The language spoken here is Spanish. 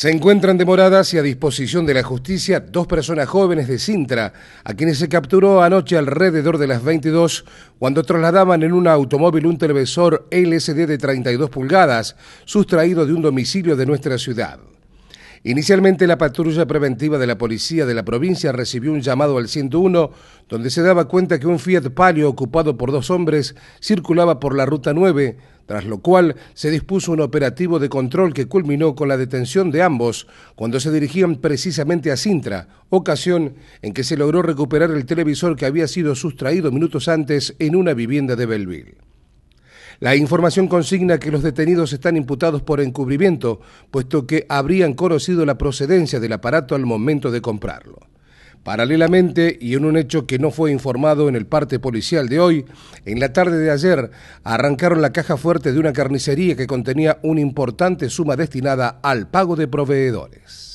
Se encuentran demoradas y a disposición de la justicia dos personas jóvenes de Sintra, a quienes se capturó anoche alrededor de las 22 cuando trasladaban en un automóvil un televisor LCD de 32 pulgadas, sustraído de un domicilio de nuestra ciudad. Inicialmente la patrulla preventiva de la policía de la provincia recibió un llamado al 101 donde se daba cuenta que un Fiat Palio ocupado por dos hombres circulaba por la ruta 9 tras lo cual se dispuso un operativo de control que culminó con la detención de ambos cuando se dirigían precisamente a Sintra, ocasión en que se logró recuperar el televisor que había sido sustraído minutos antes en una vivienda de Belleville. La información consigna que los detenidos están imputados por encubrimiento, puesto que habrían conocido la procedencia del aparato al momento de comprarlo. Paralelamente, y en un hecho que no fue informado en el parte policial de hoy, en la tarde de ayer arrancaron la caja fuerte de una carnicería que contenía una importante suma destinada al pago de proveedores.